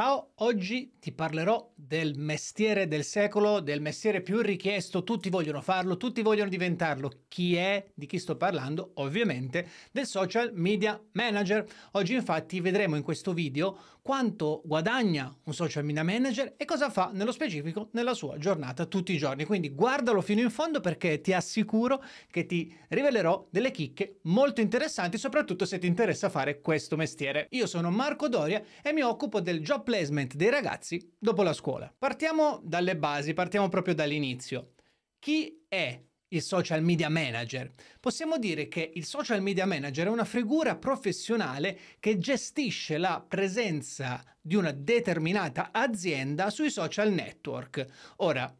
Ciao, oggi ti parlerò del mestiere del secolo, del mestiere più richiesto, tutti vogliono farlo, tutti vogliono diventarlo. Chi è? Di chi sto parlando? Ovviamente del social media manager. Oggi infatti vedremo in questo video quanto guadagna un social media manager e cosa fa nello specifico nella sua giornata tutti i giorni. Quindi guardalo fino in fondo perché ti assicuro che ti rivelerò delle chicche molto interessanti, soprattutto se ti interessa fare questo mestiere. Io sono Marco Doria e mi occupo del job placement dei ragazzi dopo la scuola. Partiamo dalle basi, partiamo proprio dall'inizio. Chi è il social media manager. Possiamo dire che il social media manager è una figura professionale che gestisce la presenza di una determinata azienda sui social network. Ora,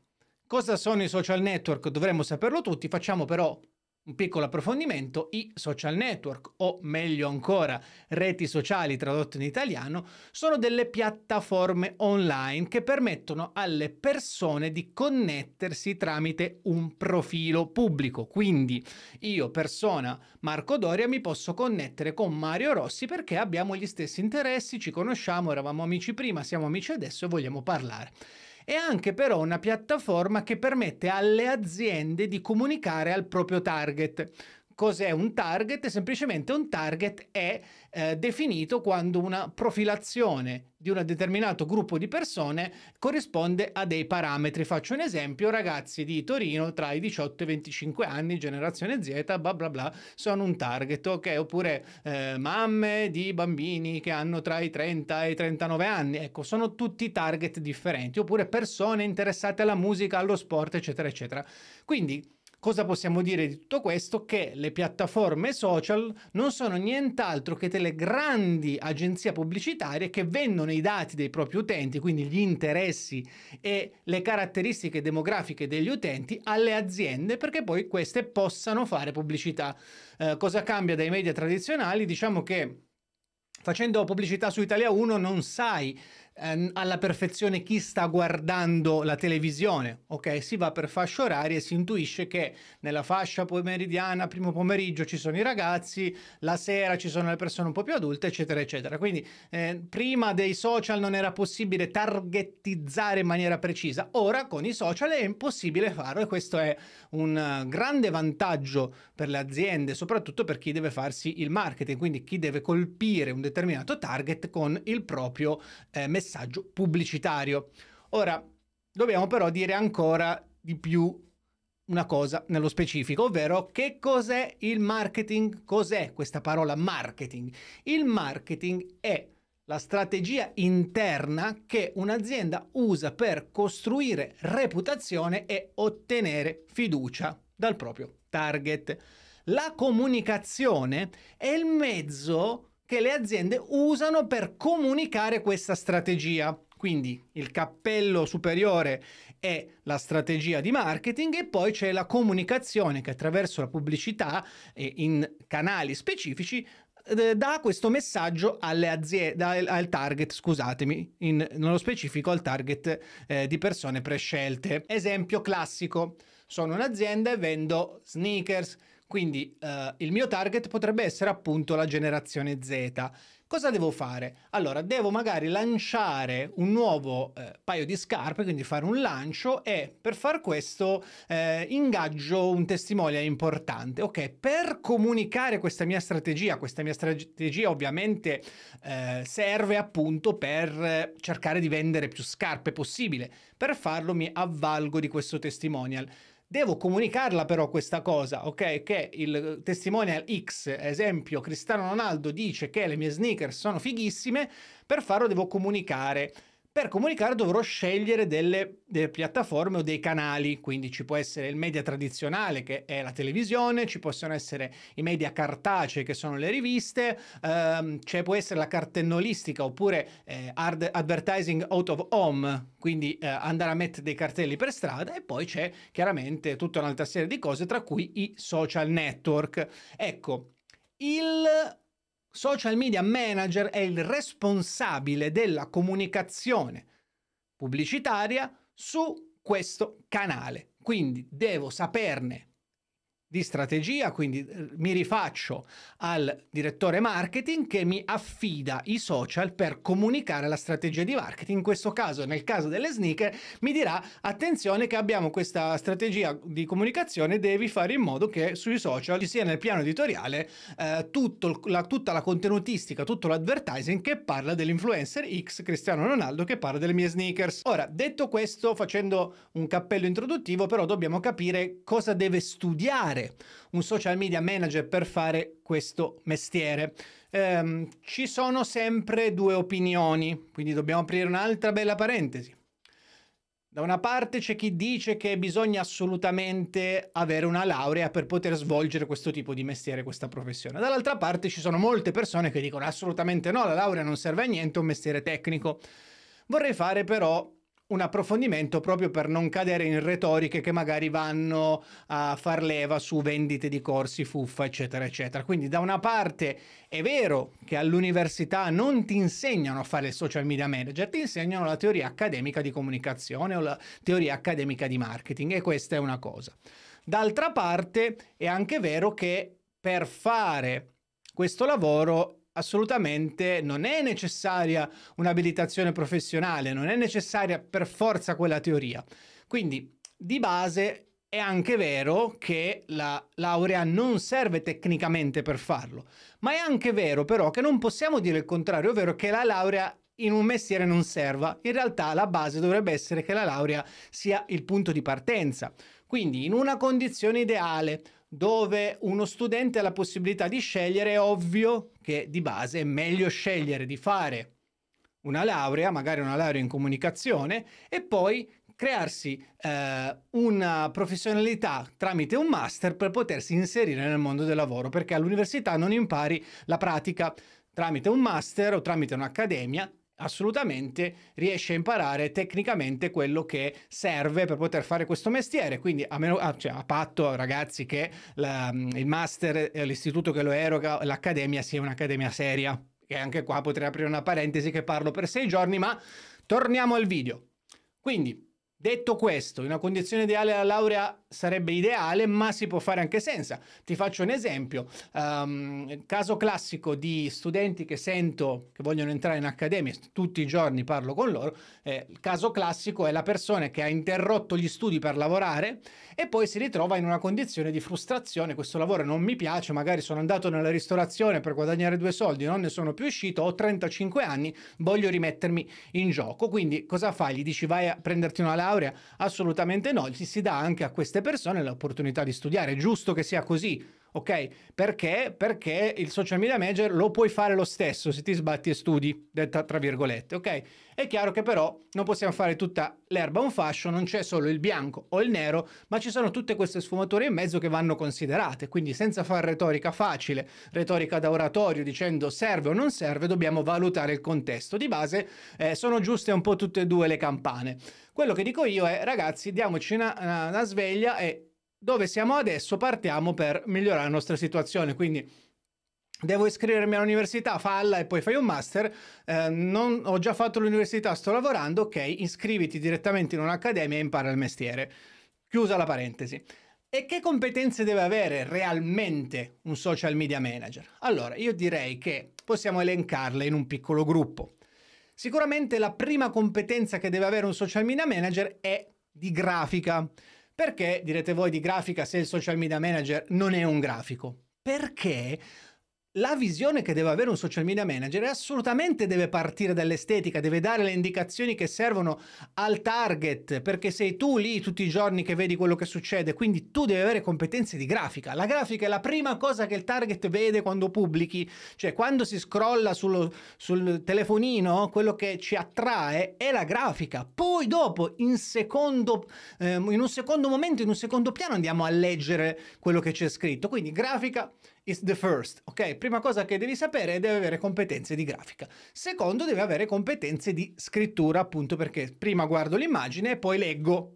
cosa sono i social network? Dovremmo saperlo tutti, facciamo però un piccolo approfondimento, i social network, o meglio ancora reti sociali tradotte in italiano, sono delle piattaforme online che permettono alle persone di connettersi tramite un profilo pubblico. Quindi io, persona Marco Doria, mi posso connettere con Mario Rossi perché abbiamo gli stessi interessi, ci conosciamo, eravamo amici prima, siamo amici adesso e vogliamo parlare è anche però una piattaforma che permette alle aziende di comunicare al proprio target. Cos'è un target? Semplicemente un target è eh, definito quando una profilazione di un determinato gruppo di persone corrisponde a dei parametri. Faccio un esempio, ragazzi di Torino tra i 18 e i 25 anni, generazione Z, bla bla bla, sono un target, ok? Oppure eh, mamme di bambini che hanno tra i 30 e i 39 anni, ecco, sono tutti target differenti, oppure persone interessate alla musica, allo sport, eccetera, eccetera. Quindi Cosa possiamo dire di tutto questo? Che le piattaforme social non sono nient'altro che delle grandi agenzie pubblicitarie che vendono i dati dei propri utenti, quindi gli interessi e le caratteristiche demografiche degli utenti alle aziende perché poi queste possano fare pubblicità. Eh, cosa cambia dai media tradizionali? Diciamo che facendo pubblicità su Italia 1 non sai Ehm, alla perfezione chi sta guardando la televisione, ok? Si va per fasce orarie e si intuisce che nella fascia pomeridiana, primo pomeriggio ci sono i ragazzi, la sera ci sono le persone un po' più adulte, eccetera, eccetera. Quindi eh, prima dei social non era possibile targetizzare in maniera precisa, ora con i social è impossibile farlo e questo è un grande vantaggio per le aziende, soprattutto per chi deve farsi il marketing, quindi chi deve colpire un determinato target con il proprio eh, messaggio messaggio pubblicitario. Ora, dobbiamo però dire ancora di più una cosa nello specifico, ovvero che cos'è il marketing? Cos'è questa parola marketing? Il marketing è la strategia interna che un'azienda usa per costruire reputazione e ottenere fiducia dal proprio target. La comunicazione è il mezzo che le aziende usano per comunicare questa strategia. Quindi il cappello superiore è la strategia di marketing e poi c'è la comunicazione che attraverso la pubblicità e in canali specifici eh, dà questo messaggio alle aziende, al target, scusatemi, in, nello specifico al target eh, di persone prescelte. Esempio classico, sono un'azienda e vendo sneakers quindi eh, il mio target potrebbe essere appunto la generazione Z. Cosa devo fare? Allora, devo magari lanciare un nuovo eh, paio di scarpe, quindi fare un lancio e per far questo eh, ingaggio un testimonial importante. Ok, per comunicare questa mia strategia, questa mia strategia ovviamente eh, serve appunto per cercare di vendere più scarpe possibile. Per farlo mi avvalgo di questo testimonial. Devo comunicarla però questa cosa, ok? Che il testimonial X, esempio Cristiano Ronaldo, dice che le mie sneaker sono fighissime, per farlo devo comunicare per comunicare dovrò scegliere delle, delle piattaforme o dei canali, quindi ci può essere il media tradizionale che è la televisione, ci possono essere i media cartacei che sono le riviste, ehm, c'è può essere la cartellonistica oppure eh, advertising out of home, quindi eh, andare a mettere dei cartelli per strada e poi c'è chiaramente tutta un'altra serie di cose tra cui i social network. Ecco, il social media manager è il responsabile della comunicazione pubblicitaria su questo canale. Quindi devo saperne di strategia, quindi eh, mi rifaccio al direttore marketing che mi affida i social per comunicare la strategia di marketing. In questo caso, nel caso delle sneaker, mi dirà attenzione che abbiamo questa strategia di comunicazione, devi fare in modo che sui social ci sia nel piano editoriale eh, tutto, la, tutta la contenutistica, tutto l'advertising che parla dell'influencer X Cristiano Ronaldo che parla delle mie sneakers. Ora, detto questo, facendo un cappello introduttivo, però dobbiamo capire cosa deve studiare diventare un social media manager per fare questo mestiere. Ehm, ci sono sempre due opinioni, quindi dobbiamo aprire un'altra bella parentesi. Da una parte c'è chi dice che bisogna assolutamente avere una laurea per poter svolgere questo tipo di mestiere, questa professione. Dall'altra parte ci sono molte persone che dicono assolutamente no, la laurea non serve a niente, è un mestiere tecnico. Vorrei fare però un approfondimento proprio per non cadere in retoriche che magari vanno a far leva su vendite di corsi, fuffa, eccetera, eccetera. Quindi da una parte è vero che all'università non ti insegnano a fare il social media manager, ti insegnano la teoria accademica di comunicazione o la teoria accademica di marketing e questa è una cosa. D'altra parte è anche vero che per fare questo lavoro assolutamente non è necessaria un'abilitazione professionale, non è necessaria per forza quella teoria. Quindi, di base è anche vero che la laurea non serve tecnicamente per farlo, ma è anche vero però che non possiamo dire il contrario, ovvero che la laurea in un mestiere non serva. In realtà la base dovrebbe essere che la laurea sia il punto di partenza. Quindi in una condizione ideale dove uno studente ha la possibilità di scegliere, è ovvio che di base è meglio scegliere di fare una laurea, magari una laurea in comunicazione, e poi crearsi eh, una professionalità tramite un master per potersi inserire nel mondo del lavoro, perché all'università non impari la pratica tramite un master o tramite un'accademia, assolutamente riesce a imparare tecnicamente quello che serve per poter fare questo mestiere quindi a, meno, a, ah, cioè, a patto ragazzi che la, mm, il master l'istituto che lo eroga l'accademia sia un'accademia seria che anche qua potrei aprire una parentesi che parlo per sei giorni ma torniamo al video quindi detto questo in una condizione ideale la laurea sarebbe ideale, ma si può fare anche senza. Ti faccio un esempio, um, caso classico di studenti che sento che vogliono entrare in accademia, tutti i giorni parlo con loro, eh, il caso classico è la persona che ha interrotto gli studi per lavorare e poi si ritrova in una condizione di frustrazione, questo lavoro non mi piace, magari sono andato nella ristorazione per guadagnare due soldi, non ne sono più uscito, ho 35 anni, voglio rimettermi in gioco. Quindi cosa fai? Gli dici vai a prenderti una laurea? Assolutamente no, ci si dà anche a queste queste persone l'opportunità di studiare. È giusto che sia così, ok? Perché? Perché il social media manager lo puoi fare lo stesso se ti sbatti e studi, detta tra virgolette, ok? È chiaro che però non possiamo fare tutta l'erba un fascio, non c'è solo il bianco o il nero, ma ci sono tutte queste sfumature in mezzo che vanno considerate, quindi senza fare retorica facile, retorica da oratorio dicendo serve o non serve, dobbiamo valutare il contesto. Di base eh, sono giuste un po' tutte e due le campane. Quello che dico io è ragazzi diamoci una, una, una sveglia e dove siamo adesso partiamo per migliorare la nostra situazione. Quindi devo iscrivermi all'università, falla e poi fai un master, eh, non, ho già fatto l'università, sto lavorando, ok, iscriviti direttamente in un'accademia e impara il mestiere. Chiusa la parentesi. E che competenze deve avere realmente un social media manager? Allora, io direi che possiamo elencarle in un piccolo gruppo. Sicuramente la prima competenza che deve avere un social media manager è di grafica. Perché direte voi di grafica se il social media manager non è un grafico? Perché la visione che deve avere un social media manager assolutamente deve partire dall'estetica, deve dare le indicazioni che servono al target, perché sei tu lì tutti i giorni che vedi quello che succede, quindi tu devi avere competenze di grafica. La grafica è la prima cosa che il target vede quando pubblichi, cioè quando si scrolla sullo, sul telefonino, quello che ci attrae è la grafica. Poi dopo, in, secondo, eh, in un secondo momento, in un secondo piano andiamo a leggere quello che c'è scritto. Quindi grafica is the first, ok? Prima cosa che devi sapere è deve avere competenze di grafica. Secondo, deve avere competenze di scrittura, appunto perché prima guardo l'immagine e poi leggo.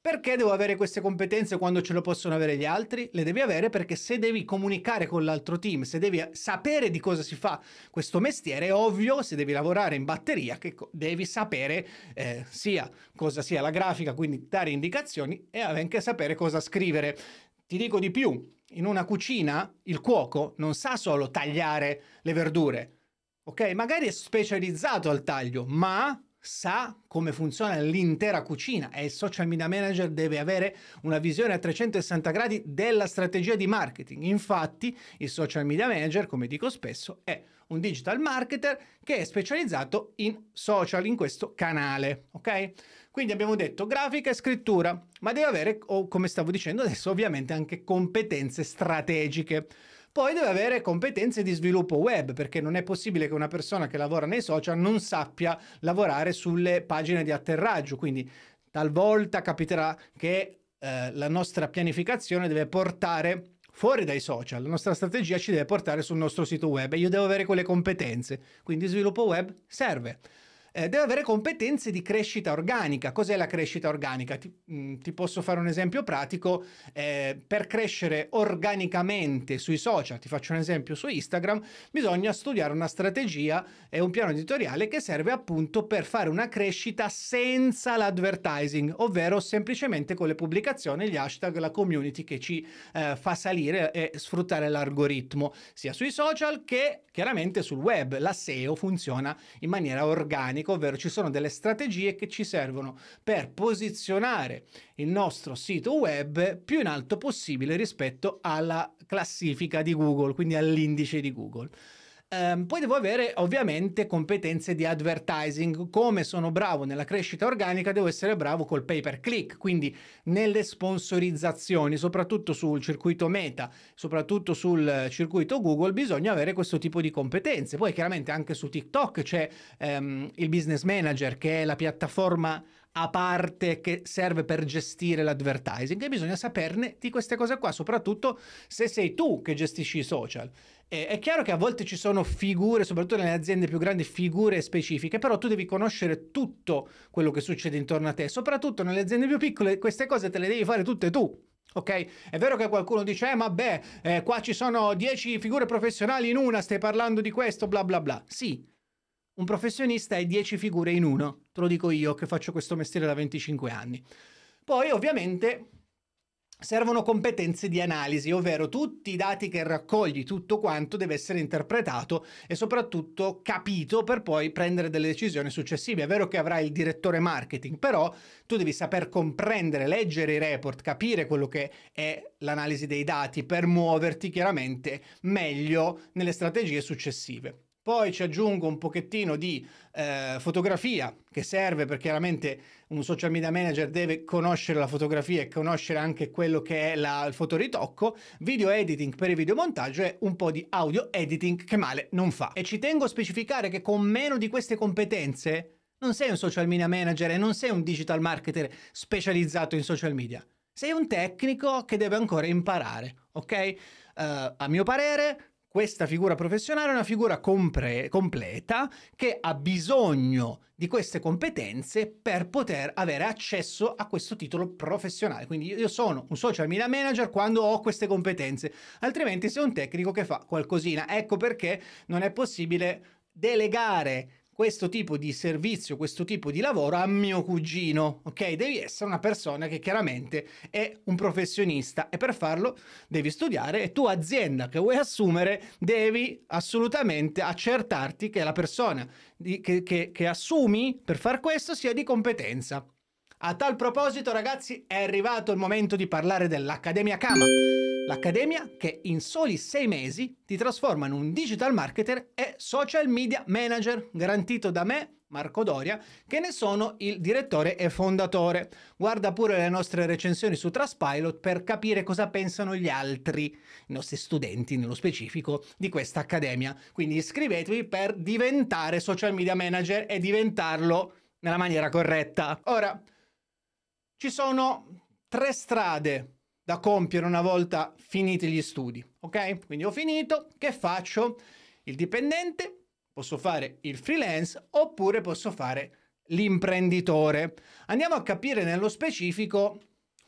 Perché devo avere queste competenze quando ce le possono avere gli altri? Le devi avere perché se devi comunicare con l'altro team, se devi sapere di cosa si fa questo mestiere, è ovvio, se devi lavorare in batteria, che devi sapere eh, sia cosa sia la grafica, quindi dare indicazioni e anche sapere cosa scrivere. Ti dico di più, in una cucina il cuoco non sa solo tagliare le verdure, ok? Magari è specializzato al taglio, ma sa come funziona l'intera cucina e il social media manager deve avere una visione a 360 gradi della strategia di marketing. Infatti, il social media manager, come dico spesso, è un digital marketer che è specializzato in social, in questo canale, ok? Quindi abbiamo detto grafica e scrittura, ma deve avere, come stavo dicendo adesso, ovviamente anche competenze strategiche. Poi deve avere competenze di sviluppo web, perché non è possibile che una persona che lavora nei social non sappia lavorare sulle pagine di atterraggio, quindi talvolta capiterà che eh, la nostra pianificazione deve portare fuori dai social. La nostra strategia ci deve portare sul nostro sito web e io devo avere quelle competenze. Quindi sviluppo web serve. Eh, deve avere competenze di crescita organica. Cos'è la crescita organica? Ti, mh, mm, ti posso fare un esempio pratico. Eh, per crescere organicamente sui social, ti faccio un esempio su Instagram, bisogna studiare una strategia e un piano editoriale che serve appunto per fare una crescita senza l'advertising, ovvero semplicemente con le pubblicazioni, gli hashtag, la community che ci eh, fa salire e sfruttare l'algoritmo, sia sui social che chiaramente sul web. La SEO funziona in maniera organica strategico, ovvero ci sono delle strategie che ci servono per posizionare il nostro sito web più in alto possibile rispetto alla classifica di Google, quindi all'indice di Google ehm, poi devo avere ovviamente competenze di advertising. Come sono bravo nella crescita organica, devo essere bravo col pay per click, quindi nelle sponsorizzazioni, soprattutto sul circuito meta, soprattutto sul circuito Google, bisogna avere questo tipo di competenze. Poi chiaramente anche su TikTok c'è ehm, il business manager che è la piattaforma a parte che serve per gestire l'advertising e bisogna saperne di queste cose qua, soprattutto se sei tu che gestisci i social. E, è chiaro che a volte ci sono figure, soprattutto nelle aziende più grandi, figure specifiche, però tu devi conoscere tutto quello che succede intorno a te, soprattutto nelle aziende più piccole, queste cose te le devi fare tutte tu. Ok? È vero che qualcuno dice, eh, vabbè, eh, qua ci sono 10 figure professionali in una, stai parlando di questo, bla bla bla. Sì, un professionista è 10 figure in uno te lo dico io che faccio questo mestiere da 25 anni. Poi ovviamente servono competenze di analisi, ovvero tutti i dati che raccogli, tutto quanto deve essere interpretato e soprattutto capito per poi prendere delle decisioni successive. È vero che avrai il direttore marketing, però tu devi saper comprendere, leggere i report, capire quello che è l'analisi dei dati per muoverti chiaramente meglio nelle strategie successive. Poi ci aggiungo un pochettino di eh, fotografia che serve perché chiaramente un social media manager deve conoscere la fotografia e conoscere anche quello che è la, il fotoritocco, video editing per il videomontaggio e un po' di audio editing che male non fa. E ci tengo a specificare che con meno di queste competenze non sei un social media manager e non sei un digital marketer specializzato in social media. Sei un tecnico che deve ancora imparare, ok? Uh, a mio parere, questa figura professionale è una figura compre- completa che ha bisogno di queste competenze per poter avere accesso a questo titolo professionale. Quindi io sono un social media manager quando ho queste competenze, altrimenti sei un tecnico che fa qualcosina. Ecco perché non è possibile delegare questo tipo di servizio, questo tipo di lavoro a mio cugino, ok? Devi essere una persona che chiaramente è un professionista e per farlo devi studiare e tu azienda che vuoi assumere devi assolutamente accertarti che la persona di, che, che, che assumi per far questo sia di competenza. A tal proposito, ragazzi, è arrivato il momento di parlare dell'Accademia Kama. L'accademia che in soli sei mesi ti trasforma in un digital marketer e social media manager, garantito da me, Marco Doria, che ne sono il direttore e fondatore. Guarda pure le nostre recensioni su Trustpilot per capire cosa pensano gli altri, i nostri studenti nello specifico, di questa accademia. Quindi iscrivetevi per diventare social media manager e diventarlo nella maniera corretta. Ora, ci sono tre strade da compiere una volta finiti gli studi, ok? Quindi ho finito, che faccio? Il dipendente, posso fare il freelance oppure posso fare l'imprenditore. Andiamo a capire nello specifico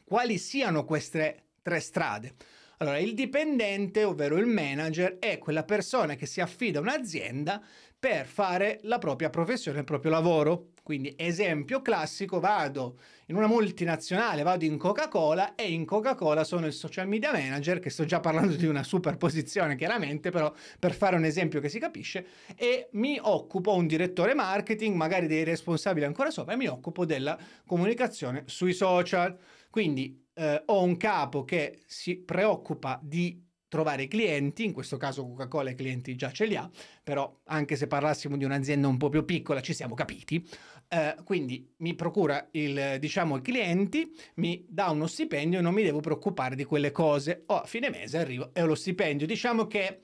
quali siano queste tre strade. Allora, il dipendente, ovvero il manager, è quella persona che si affida a un'azienda per fare la propria professione, il proprio lavoro. Quindi esempio classico, vado in una multinazionale, vado in Coca-Cola e in Coca-Cola sono il social media manager, che sto già parlando di una superposizione chiaramente, però per fare un esempio che si capisce, e mi occupo un direttore marketing, magari dei responsabili ancora sopra, e mi occupo della comunicazione sui social. Quindi eh, ho un capo che si preoccupa di trovare clienti, in questo caso Coca-Cola i clienti già ce li ha, però anche se parlassimo di un'azienda un po' più piccola ci siamo capiti, eh, quindi mi procura il, diciamo, i clienti, mi dà uno stipendio e non mi devo preoccupare di quelle cose. O oh, a fine mese arrivo e ho lo stipendio. Diciamo che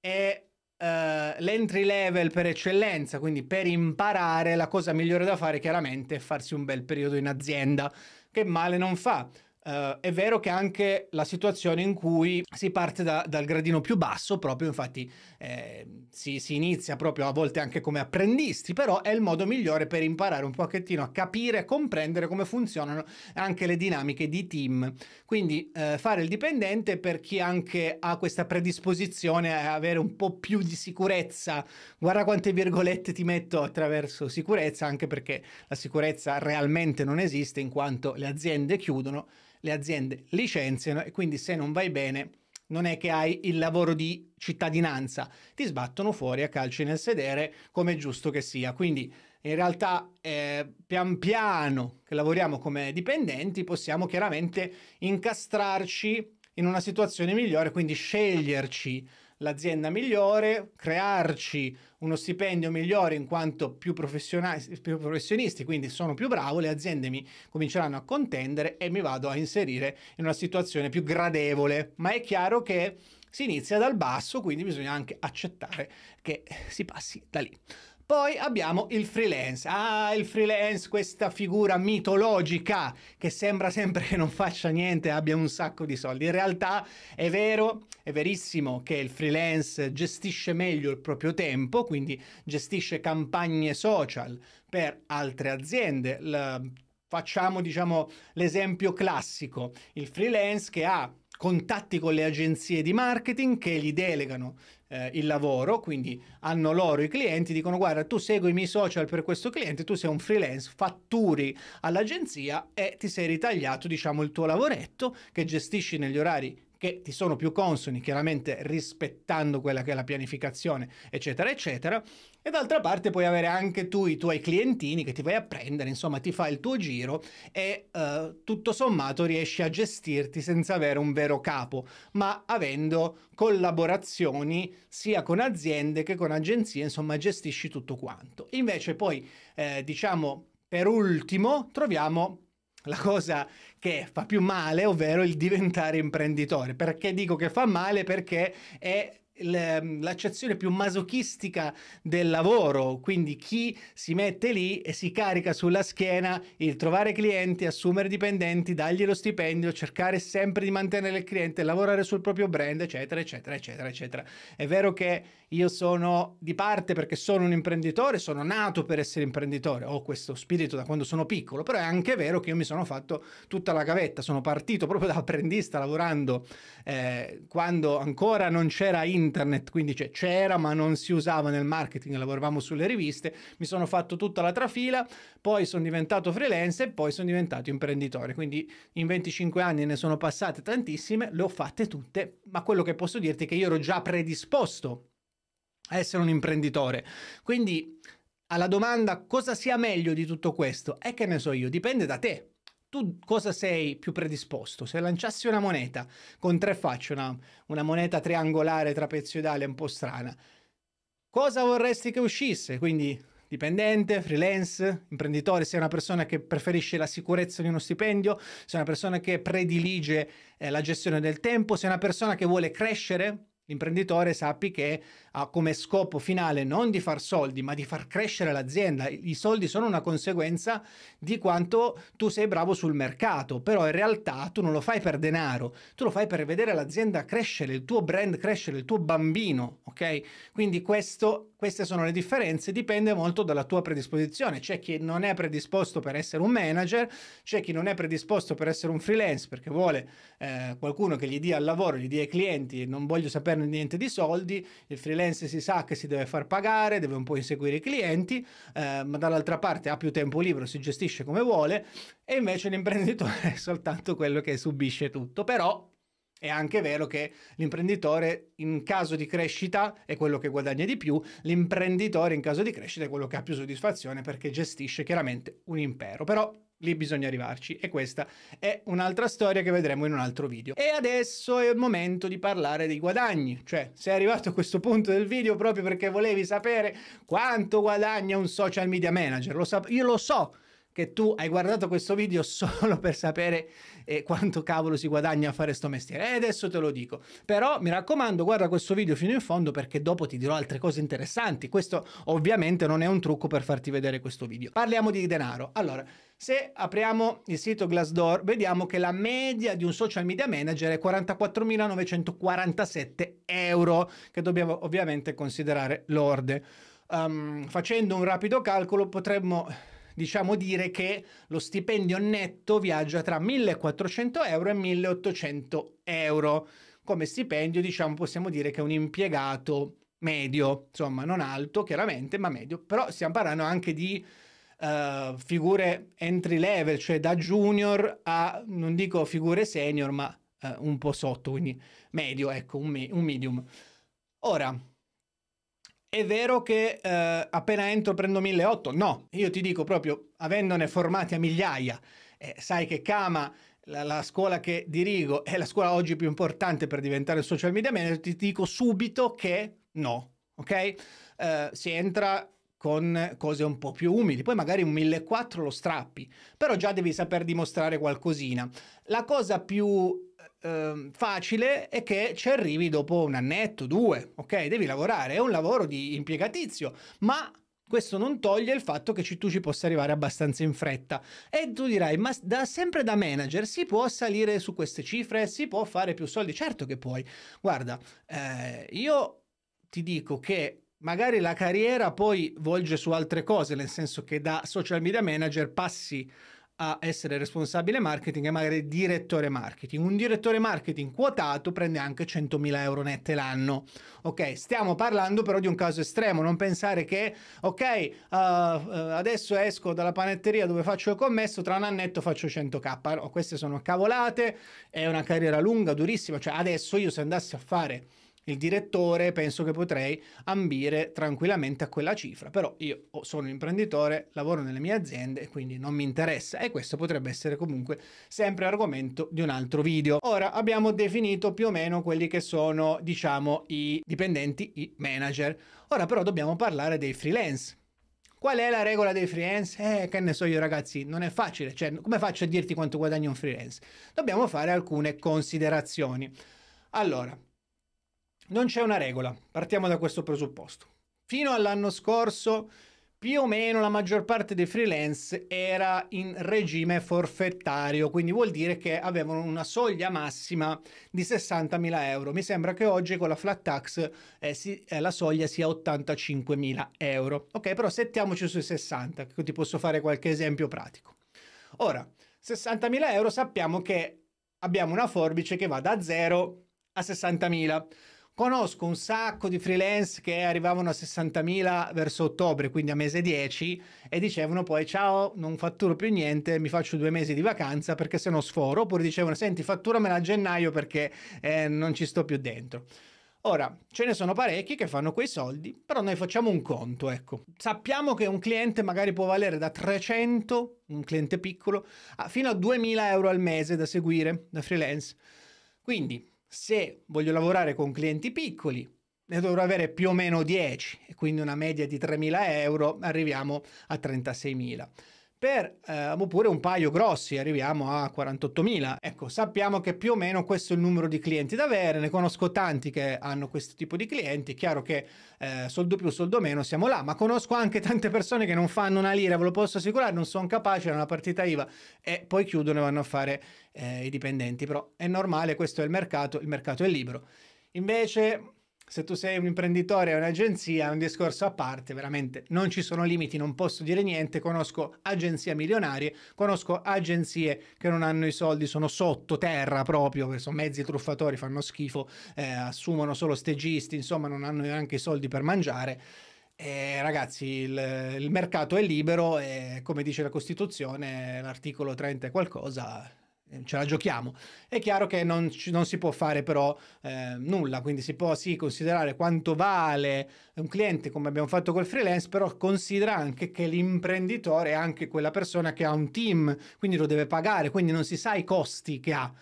è Uh, l'entry level per eccellenza, quindi per imparare la cosa migliore da fare chiaramente è farsi un bel periodo in azienda, che male non fa. Uh, è vero che anche la situazione in cui si parte da, dal gradino più basso, proprio infatti eh, si, si, inizia proprio a volte anche come apprendisti, però è il modo migliore per imparare un pochettino a capire e comprendere come funzionano anche le dinamiche di team. Quindi eh, fare il dipendente per chi anche ha questa predisposizione a avere un po' più di sicurezza, guarda quante virgolette ti metto attraverso sicurezza, anche perché la sicurezza realmente non esiste in quanto le aziende chiudono le aziende licenziano e quindi se non vai bene non è che hai il lavoro di cittadinanza, ti sbattono fuori a calci nel sedere come è giusto che sia. Quindi in realtà eh, pian piano che lavoriamo come dipendenti possiamo chiaramente incastrarci in una situazione migliore, quindi sceglierci l'azienda migliore, crearci uno stipendio migliore in quanto più, più professionisti, quindi sono più bravo, le aziende mi cominceranno a contendere e mi vado a inserire in una situazione più gradevole. Ma è chiaro che si inizia dal basso, quindi bisogna anche accettare che si passi da lì. Poi abbiamo il freelance. Ah, il freelance, questa figura mitologica che sembra sempre che non faccia niente, e abbia un sacco di soldi. In realtà è vero, è verissimo che il freelance gestisce meglio il proprio tempo, quindi gestisce campagne social per altre aziende. La, facciamo, diciamo, l'esempio classico, il freelance che ha contatti con le agenzie di marketing che gli delegano eh, il lavoro, quindi hanno loro i clienti, dicono guarda tu segui i miei social per questo cliente, tu sei un freelance, fatturi all'agenzia e ti sei ritagliato diciamo il tuo lavoretto che gestisci negli orari che ti sono più consoni, chiaramente rispettando quella che è la pianificazione, eccetera, eccetera, e d'altra parte puoi avere anche tu i tuoi clientini che ti vai a prendere, insomma ti fa il tuo giro e eh, tutto sommato riesci a gestirti senza avere un vero capo, ma avendo collaborazioni sia con aziende che con agenzie, insomma gestisci tutto quanto. Invece poi eh, diciamo per ultimo troviamo la cosa che fa più male, ovvero il diventare imprenditore. Perché dico che fa male? Perché è Ehm, l'accezione più masochistica del lavoro, quindi chi si mette lì e si carica sulla schiena il trovare clienti, assumere dipendenti, dargli lo stipendio, cercare sempre di mantenere il cliente, lavorare sul proprio brand, eccetera, eccetera, eccetera, eccetera. È vero che io sono di parte perché sono un imprenditore, sono nato per essere imprenditore, ho questo spirito da quando sono piccolo, però è anche vero che io mi sono fatto tutta la gavetta, sono partito proprio da apprendista lavorando eh, quando ancora non c'era internet internet, quindi cioè, c'era ma non si usava nel marketing, lavoravamo sulle riviste, mi sono fatto tutta la trafila, poi sono diventato freelance e poi sono diventato imprenditore, quindi in 25 anni ne sono passate tantissime, le ho fatte tutte, ma quello che posso dirti è che io ero già predisposto a essere un imprenditore, quindi alla domanda cosa sia meglio di tutto questo, è che ne so io, dipende da te tu cosa sei più predisposto? Se lanciassi una moneta con tre facce, una, una moneta triangolare trapezoidale un po' strana, cosa vorresti che uscisse? Quindi dipendente, freelance, imprenditore, sei una persona che preferisce la sicurezza di uno stipendio, sei una persona che predilige eh, la gestione del tempo, sei una persona che vuole crescere, L'imprenditore sappi che ha come scopo finale non di far soldi, ma di far crescere l'azienda. I soldi sono una conseguenza di quanto tu sei bravo sul mercato, però in realtà tu non lo fai per denaro, tu lo fai per vedere l'azienda crescere, il tuo brand crescere, il tuo bambino, ok? Quindi questo queste sono le differenze, dipende molto dalla tua predisposizione. C'è chi non è predisposto per essere un manager, c'è chi non è predisposto per essere un freelance perché vuole eh, qualcuno che gli dia il lavoro, gli dia i clienti e non voglio saperne niente di soldi. Il freelance si sa che si deve far pagare, deve un po' inseguire i clienti, eh, ma dall'altra parte ha più tempo libero, si gestisce come vuole e invece l'imprenditore è soltanto quello che subisce tutto. Però è anche vero che l'imprenditore in caso di crescita è quello che guadagna di più, l'imprenditore in caso di crescita è quello che ha più soddisfazione perché gestisce chiaramente un impero, però lì bisogna arrivarci e questa è un'altra storia che vedremo in un altro video. E adesso è il momento di parlare dei guadagni, cioè sei arrivato a questo punto del video proprio perché volevi sapere quanto guadagna un social media manager, lo io lo so, che tu hai guardato questo video solo per sapere eh, quanto cavolo si guadagna a fare sto mestiere. E adesso te lo dico. Però mi raccomando, guarda questo video fino in fondo perché dopo ti dirò altre cose interessanti. Questo ovviamente non è un trucco per farti vedere questo video. Parliamo di denaro. Allora, se apriamo il sito Glassdoor, vediamo che la media di un social media manager è 44.947 euro, che dobbiamo ovviamente considerare lorde. Um, facendo un rapido calcolo potremmo diciamo dire che lo stipendio netto viaggia tra 1400 euro e 1800 euro. Come stipendio, diciamo, possiamo dire che è un impiegato medio, insomma, non alto chiaramente, ma medio. Però stiamo parlando anche di uh, figure entry level, cioè da junior a, non dico figure senior, ma uh, un po' sotto, quindi medio, ecco, un, me- un medium. Ora, è vero che eh, appena entro prendo 1.800? No, io ti dico proprio, avendone formati a migliaia, eh, sai che Kama la, la, scuola che dirigo è la scuola oggi più importante per diventare social media manager, ti dico subito che no, ok? Eh, si entra con cose un po' più umili, poi magari un 1400 lo strappi, però già devi saper dimostrare qualcosina. La cosa più eh, facile è che ci arrivi dopo un annetto, due, ok? Devi lavorare, è un lavoro di impiegatizio, ma questo non toglie il fatto che tu ci possa arrivare abbastanza in fretta. E tu dirai, ma da, sempre da manager si può salire su queste cifre? Si può fare più soldi? Certo che puoi. Guarda, eh, io ti dico che magari la carriera poi volge su altre cose, nel senso che da social media manager passi a essere responsabile marketing e magari direttore marketing. Un direttore marketing quotato prende anche 100.000 euro nette l'anno. Ok, stiamo parlando però di un caso estremo, non pensare che, ok, uh, adesso esco dalla panetteria dove faccio il commesso, tra un annetto faccio 100k. No, queste sono cavolate, è una carriera lunga, durissima, cioè adesso io se andassi a fare il direttore, penso che potrei ambire tranquillamente a quella cifra, però io sono un imprenditore, lavoro nelle mie aziende e quindi non mi interessa e questo potrebbe essere comunque sempre argomento di un altro video. Ora abbiamo definito più o meno quelli che sono diciamo i dipendenti, i manager, ora però dobbiamo parlare dei freelance. Qual è la regola dei freelance? Eh, che ne so io ragazzi, non è facile, cioè come faccio a dirti quanto guadagna un freelance? Dobbiamo fare alcune considerazioni. Allora, non c'è una regola, partiamo da questo presupposto. Fino all'anno scorso, più o meno la maggior parte dei freelance era in regime forfettario, quindi vuol dire che avevano una soglia massima di 60.000 euro. Mi sembra che oggi con la flat tax eh, si, eh, la soglia sia 85.000 euro. Ok, però settiamoci sui 60, che ti posso fare qualche esempio pratico. Ora, 60.000 euro sappiamo che abbiamo una forbice che va da 0 a 60.000. Conosco un sacco di freelance che arrivavano a 60.000 verso ottobre, quindi a mese 10, e dicevano poi ciao, non fatturo più niente, mi faccio due mesi di vacanza perché se no sforo, oppure dicevano senti fatturamela a gennaio perché eh, non ci sto più dentro. Ora, ce ne sono parecchi che fanno quei soldi, però noi facciamo un conto, ecco. Sappiamo che un cliente magari può valere da 300, un cliente piccolo, a, fino a 2.000 euro al mese da seguire, da freelance. Quindi se voglio lavorare con clienti piccoli, ne dovrò avere più o meno 10 e quindi una media di 3.000 euro, arriviamo a 36.000 per eh, oppure un paio grossi, arriviamo a 48.000. Ecco, sappiamo che più o meno questo è il numero di clienti da avere, ne conosco tanti che hanno questo tipo di clienti, è chiaro che eh, soldo più, soldo meno siamo là, ma conosco anche tante persone che non fanno una lira, ve lo posso assicurare, non sono capaci, hanno una partita IVA e poi chiudono e vanno a fare eh, i dipendenti, però è normale, questo è il mercato, il mercato è libero. Invece se tu sei un imprenditore o un'agenzia è un discorso a parte, veramente non ci sono limiti, non posso dire niente, conosco agenzie milionarie, conosco agenzie che non hanno i soldi, sono sottoterra proprio, sono mezzi truffatori, fanno schifo, eh, assumono solo stegisti, insomma non hanno neanche i soldi per mangiare. Eh, ragazzi, il, il mercato è libero e come dice la Costituzione, l'articolo 30 è qualcosa, Ehm, ce la giochiamo. È chiaro che non, non si può fare però eh, nulla, quindi si può sì considerare quanto vale un cliente come abbiamo fatto col freelance, però considera anche che l'imprenditore è anche quella persona che ha un team, quindi lo deve pagare, quindi non si sa i costi che ha.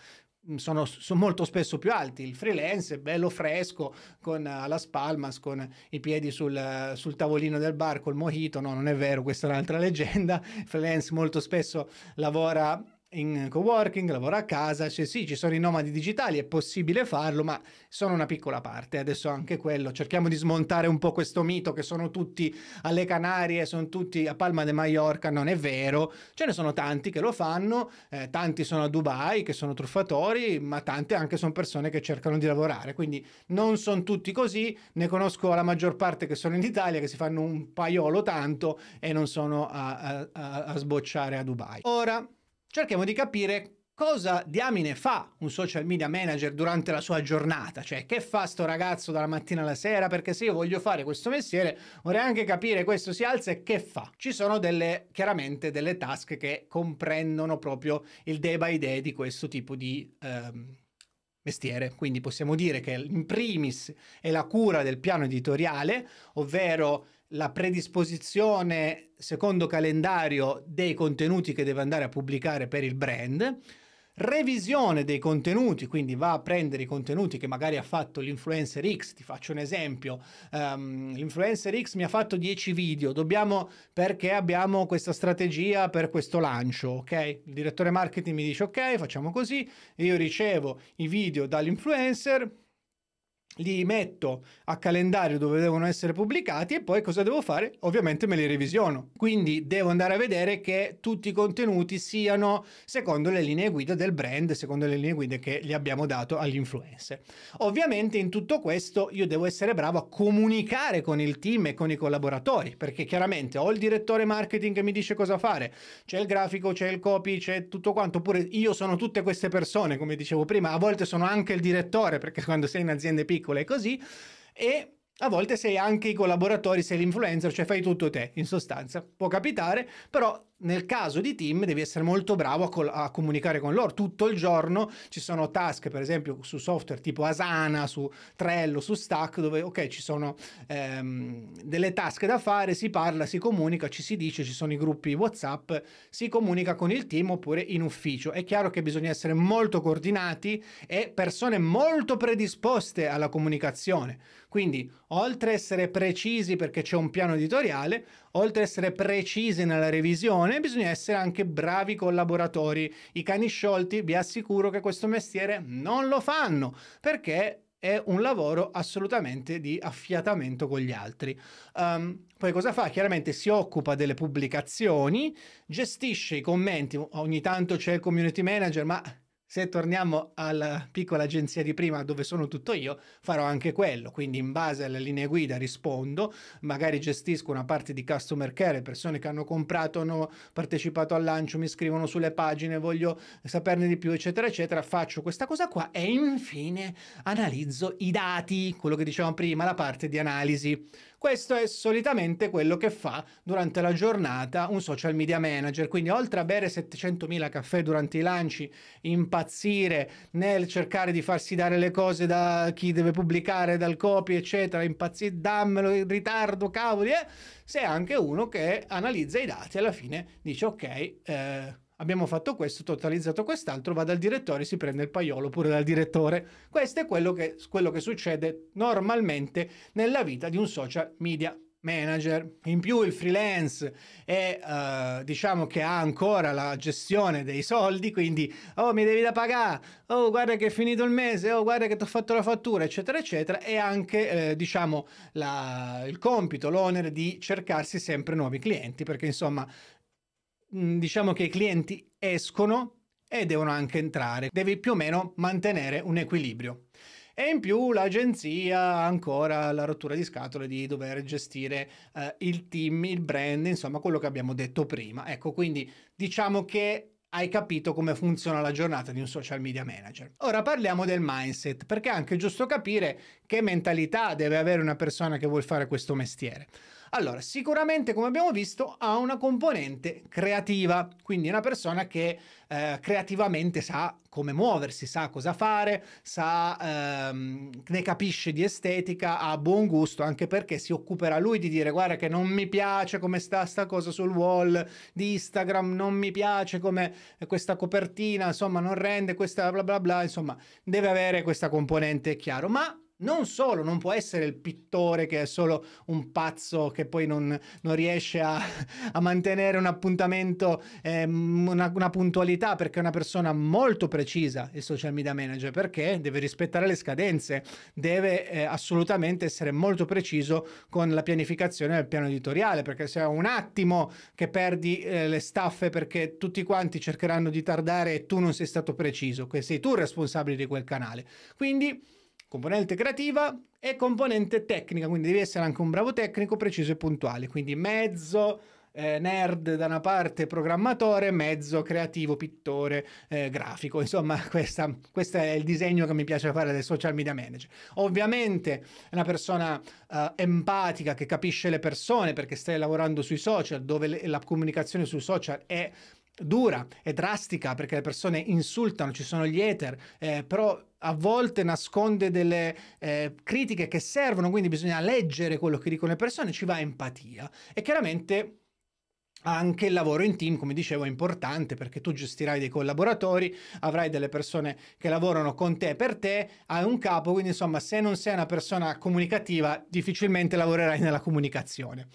Mm, sono, sono molto spesso più alti. Il freelance è bello fresco con eh, la spalmas, con i piedi sul, eh, sul, tavolino del bar col mojito. No, non è vero, questa è un'altra leggenda. Il freelance molto spesso lavora in co-working, lavora a casa, cioè sì, ci sono i nomadi digitali, è possibile farlo, ma sono una piccola parte. Adesso anche quello, cerchiamo di smontare un po' questo mito che sono tutti alle Canarie, sono tutti a Palma de Mallorca, non è vero. Ce ne sono tanti che lo fanno, eh, tanti sono a Dubai che sono truffatori, ma tante anche sono persone che cercano di lavorare, quindi non sono tutti così, ne conosco la maggior parte che sono in Italia che si fanno un paiolo tanto e non sono a, a, a, a sbocciare a Dubai. Ora cerchiamo di capire cosa diamine fa un social media manager durante la sua giornata, cioè che fa sto ragazzo dalla mattina alla sera, perché se io voglio fare questo mestiere vorrei anche capire questo si alza e che fa. Ci sono delle, chiaramente delle task che comprendono proprio il day by day di questo tipo di... Um, mestiere, quindi possiamo dire che in primis è la cura del piano editoriale, ovvero la predisposizione secondo calendario dei contenuti che deve andare a pubblicare per il brand, revisione dei contenuti, quindi va a prendere i contenuti che magari ha fatto l'influencer X, ti faccio un esempio, um, l'influencer X mi ha fatto 10 video, dobbiamo perché abbiamo questa strategia per questo lancio, ok? Il direttore marketing mi dice ok, facciamo così, io ricevo i video dall'influencer, li metto a calendario dove devono essere pubblicati e poi cosa devo fare? Ovviamente me li revisiono. Quindi devo andare a vedere che tutti i contenuti siano secondo le linee guida del brand, secondo le linee guida che gli abbiamo dato agli influencer. Ovviamente in tutto questo io devo essere bravo a comunicare con il team e con i collaboratori, perché chiaramente ho il direttore marketing che mi dice cosa fare, c'è il grafico, c'è il copy, c'è tutto quanto, oppure io sono tutte queste persone, come dicevo prima, a volte sono anche il direttore, perché quando sei in aziende piccole e così e a volte sei anche i collaboratori, sei l'influencer, cioè fai tutto te in sostanza. Può capitare, però nel caso di team devi essere molto bravo a, col- a, comunicare con loro tutto il giorno ci sono task per esempio su software tipo Asana su Trello su Stack dove ok ci sono ehm, delle task da fare si parla si comunica ci si dice ci sono i gruppi Whatsapp si comunica con il team oppure in ufficio è chiaro che bisogna essere molto coordinati e persone molto predisposte alla comunicazione quindi oltre a essere precisi perché c'è un piano editoriale oltre a essere precisi nella revisione attenzione, bisogna essere anche bravi collaboratori. I cani sciolti vi assicuro che questo mestiere non lo fanno perché è un lavoro assolutamente di affiatamento con gli altri. Um, poi cosa fa? Chiaramente si occupa delle pubblicazioni, gestisce i commenti, ogni tanto c'è il community manager, ma se torniamo alla piccola agenzia di prima dove sono tutto io, farò anche quello. Quindi in base alle linee guida rispondo, magari gestisco una parte di customer care, persone che hanno comprato, hanno partecipato al lancio, mi scrivono sulle pagine, voglio saperne di più, eccetera, eccetera. Faccio questa cosa qua e infine analizzo i dati, quello che dicevamo prima, la parte di analisi. Questo è solitamente quello che fa durante la giornata un social media manager, quindi oltre a bere 700.000 caffè durante i lanci, impazzire nel cercare di farsi dare le cose da chi deve pubblicare, dal copy, eccetera, impazzire, dammelo in ritardo, cavoli, eh? sei anche uno che analizza i dati e alla fine dice ok, eh, abbiamo fatto questo, totalizzato quest'altro, va dal direttore e si prende il paiolo pure dal direttore. Questo è quello che, quello che succede normalmente nella vita di un social media manager. In più il freelance è, uh, diciamo che ha ancora la gestione dei soldi, quindi oh mi devi da pagare, oh guarda che è finito il mese, oh guarda che ti ho fatto la fattura, eccetera, eccetera, e anche eh, diciamo la, il compito, l'onere di cercarsi sempre nuovi clienti, perché insomma Mm, diciamo che i clienti escono e devono anche entrare, devi più o meno mantenere un equilibrio. E in più l'agenzia ha ancora la rottura di scatole di dover gestire eh, il team, il brand, insomma quello che abbiamo detto prima. Ecco, quindi diciamo che hai capito come funziona la giornata di un social media manager. Ora parliamo del mindset, perché è anche giusto capire che mentalità deve avere una persona che vuole fare questo mestiere? Allora, sicuramente, come abbiamo visto, ha una componente creativa, quindi una persona che eh, creativamente sa come muoversi, sa cosa fare, sa, ehm, ne capisce di estetica, ha buon gusto, anche perché si occuperà lui di dire guarda che non mi piace come sta sta cosa sul wall di Instagram, non mi piace come questa copertina, insomma, non rende questa bla bla bla, insomma, deve avere questa componente chiaro, ma non solo non può essere il pittore che è solo un pazzo che poi non, non riesce a, a, mantenere un appuntamento, ehm, una, una, puntualità perché è una persona molto precisa il social media manager perché deve rispettare le scadenze, deve eh, assolutamente essere molto preciso con la pianificazione del piano editoriale perché se è un attimo che perdi eh, le staffe perché tutti quanti cercheranno di tardare e tu non sei stato preciso, sei tu il responsabile di quel canale. Quindi componente creativa e componente tecnica, quindi devi essere anche un bravo tecnico, preciso e puntuale, quindi mezzo eh, nerd da una parte, programmatore, mezzo creativo, pittore, eh, grafico, insomma questo è il disegno che mi piace fare del social media manager. Ovviamente una persona eh, empatica che capisce le persone perché stai lavorando sui social, dove le, la comunicazione sui social è dura, è drastica perché le persone insultano, ci sono gli hater, eh, però a volte nasconde delle eh, critiche che servono, quindi bisogna leggere quello che dicono le persone, ci va empatia. E chiaramente anche il lavoro in team, come dicevo, è importante perché tu gestirai dei collaboratori, avrai delle persone che lavorano con te per te, hai un capo, quindi insomma se non sei una persona comunicativa difficilmente lavorerai nella comunicazione.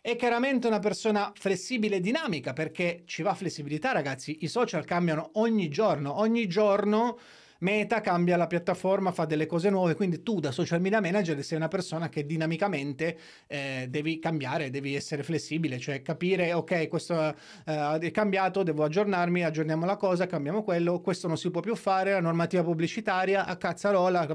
È chiaramente una persona flessibile e dinamica perché ci va flessibilità ragazzi, i social cambiano ogni giorno, ogni giorno Meta cambia la piattaforma, fa delle cose nuove, quindi tu da social media manager sei una persona che dinamicamente eh, devi cambiare, devi essere flessibile, cioè capire ok questo eh, è cambiato, devo aggiornarmi, aggiorniamo la cosa, cambiamo quello, questo non si può più fare, la normativa pubblicitaria a cazzarola,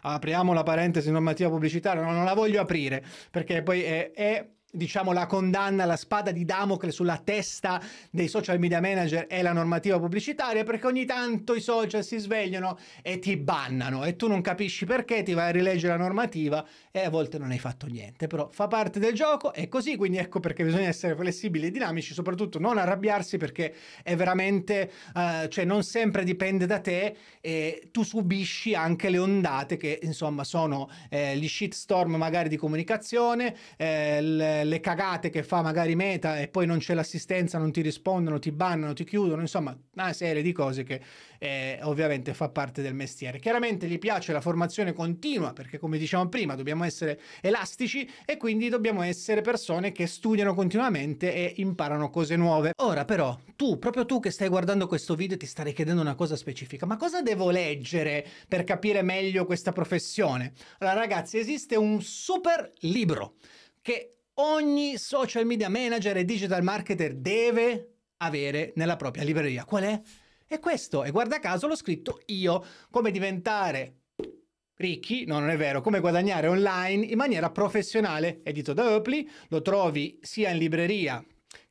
apriamo la parentesi normativa pubblicitaria, non, non la voglio aprire perché poi è, è diciamo, la condanna, la spada di Damocle sulla testa dei social media manager è la normativa pubblicitaria, perché ogni tanto i social si svegliano e ti bannano e tu non capisci perché, ti vai a rileggere la normativa e a volte non hai fatto niente, però fa parte del gioco, è così, quindi ecco perché bisogna essere flessibili e dinamici, soprattutto non arrabbiarsi perché è veramente, uh, cioè non sempre dipende da te e tu subisci anche le ondate che insomma sono eh, gli shitstorm magari di comunicazione, eh, le cagate che fa magari Meta e poi non c'è l'assistenza, non ti rispondono, ti bannano, ti chiudono, insomma una serie di cose che eh, ovviamente fa parte del mestiere. Chiaramente gli piace la formazione continua perché come diciamo prima dobbiamo essere elastici e quindi dobbiamo essere persone che studiano continuamente e imparano cose nuove. Ora però tu, proprio tu che stai guardando questo video ti starei chiedendo una cosa specifica, ma cosa devo leggere per capire meglio questa professione? Allora ragazzi esiste un super libro che ogni social media manager e digital marketer deve avere nella propria libreria. Qual è? È questo, e guarda caso l'ho scritto io, come diventare ricchi, no non è vero, come guadagnare online in maniera professionale, edito da Upli, lo trovi sia in libreria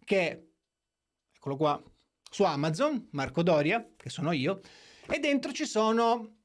che, eccolo qua, su Amazon, Marco Doria, che sono io, e dentro ci sono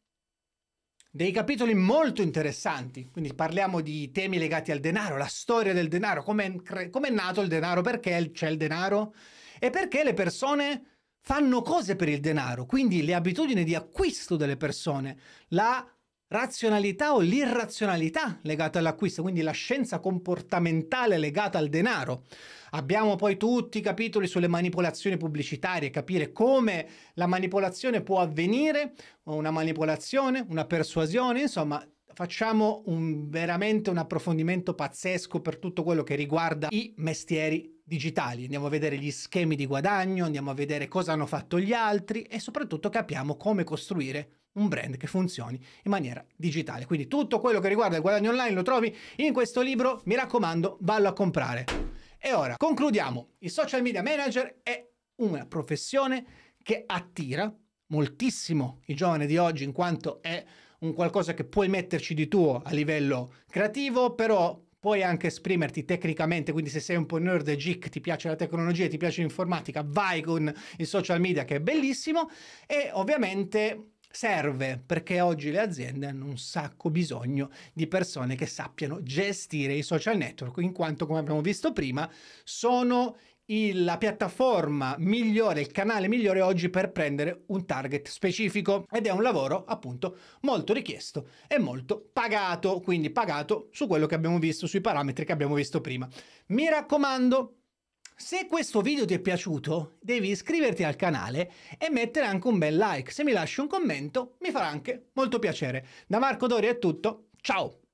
dei capitoli molto interessanti, quindi parliamo di temi legati al denaro, la storia del denaro, come è, nato il denaro, perché c'è il denaro e perché le persone fanno cose per il denaro, quindi le abitudini di acquisto delle persone, la razionalità o l'irrazionalità legata all'acquisto, quindi la scienza comportamentale legata al denaro. Abbiamo poi tutti i capitoli sulle manipolazioni pubblicitarie, capire come la manipolazione può avvenire, una manipolazione, una persuasione, insomma facciamo un, veramente un approfondimento pazzesco per tutto quello che riguarda i mestieri digitali, andiamo a vedere gli schemi di guadagno, andiamo a vedere cosa hanno fatto gli altri e soprattutto capiamo come costruire un brand che funzioni in maniera digitale. Quindi tutto quello che riguarda il guadagno online lo trovi in questo libro, mi raccomando, vallo a comprare. E ora concludiamo. Il social media manager è una professione che attira moltissimo i giovani di oggi in quanto è un qualcosa che puoi metterci di tuo a livello creativo, però puoi anche esprimerti tecnicamente, quindi se sei un po' nerd e geek, ti piace la tecnologia, ti piace l'informatica, vai con i social media che è bellissimo e ovviamente serve perché oggi le aziende hanno un sacco bisogno di persone che sappiano gestire i social network in quanto come abbiamo visto prima sono il, la piattaforma migliore, il canale migliore oggi per prendere un target specifico ed è un lavoro appunto molto richiesto e molto pagato, quindi pagato su quello che abbiamo visto, sui parametri che abbiamo visto prima. Mi raccomando, se questo video ti è piaciuto, devi iscriverti al canale e mettere anche un bel like. Se mi lasci un commento, mi farà anche molto piacere. Da Marco Dori è tutto, ciao!